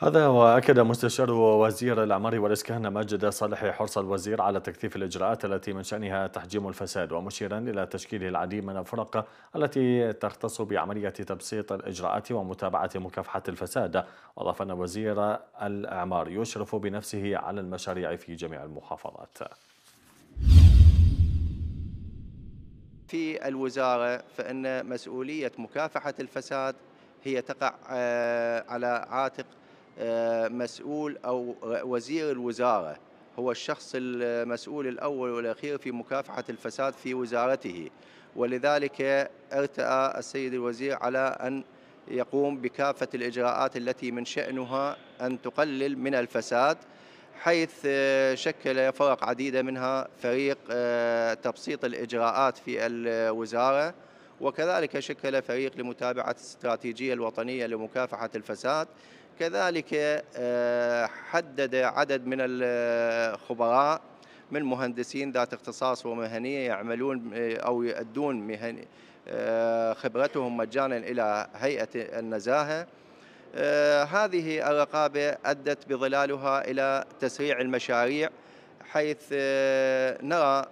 هذا وأكد مستشار وزير الأعمار والإسكان ماجد صالح حرص الوزير على تكثيف الإجراءات التي من شأنها تحجيم الفساد ومشيرا إلى تشكيل العديد من الفرق التي تختص بعملية تبسيط الإجراءات ومتابعة مكافحة الفساد وأضاف أن وزير الأعمار يشرف بنفسه على المشاريع في جميع المحافظات في الوزارة فإن مسؤولية مكافحة الفساد هي تقع آه، على عاتق آه، مسؤول أو وزير الوزارة هو الشخص المسؤول الأول والأخير في مكافحة الفساد في وزارته ولذلك ارتأى السيد الوزير على أن يقوم بكافة الإجراءات التي من شأنها أن تقلل من الفساد حيث شكل فرق عديدة منها فريق آه، تبسيط الإجراءات في الوزارة وكذلك شكل فريق لمتابعة الاستراتيجية الوطنية لمكافحة الفساد كذلك آه، حدد عدد من الخبراء من مهندسين ذات اختصاص ومهنية يعملون آه، أو يؤدون مهن آه، خبرتهم مجانا إلى هيئة النزاهة هذه الرقابة أدت بظلالها إلى تسريع المشاريع حيث نرى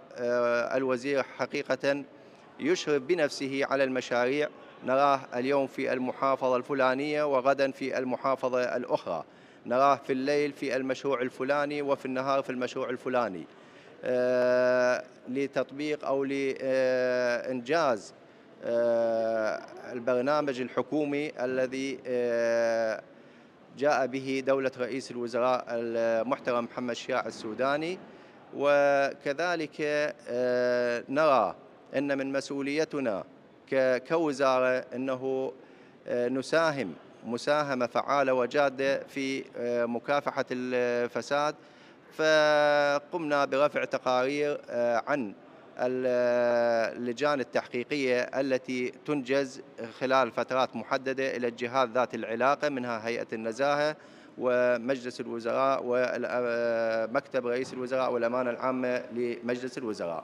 الوزير حقيقة يشرف بنفسه على المشاريع نراه اليوم في المحافظة الفلانية وغدا في المحافظة الأخرى نراه في الليل في المشروع الفلاني وفي النهار في المشروع الفلاني آه، لتطبيق أو لإنجاز آه، البرنامج الحكومي الذي آه، جاء به دولة رئيس الوزراء المحترم محمد شياع السوداني وكذلك نرى أن من مسؤوليتنا كوزارة أنه آه، نساهم مساهمة فعالة وجادة في آه، مكافحة الفساد فقمنا برفع تقارير آه، عن اللجان التحقيقية التي تنجز خلال فترات محددة إلى الجهات ذات العلاقة منها هيئة النزاهة ومجلس الوزراء ومكتب رئيس الوزراء والأمانة العامة لمجلس الوزراء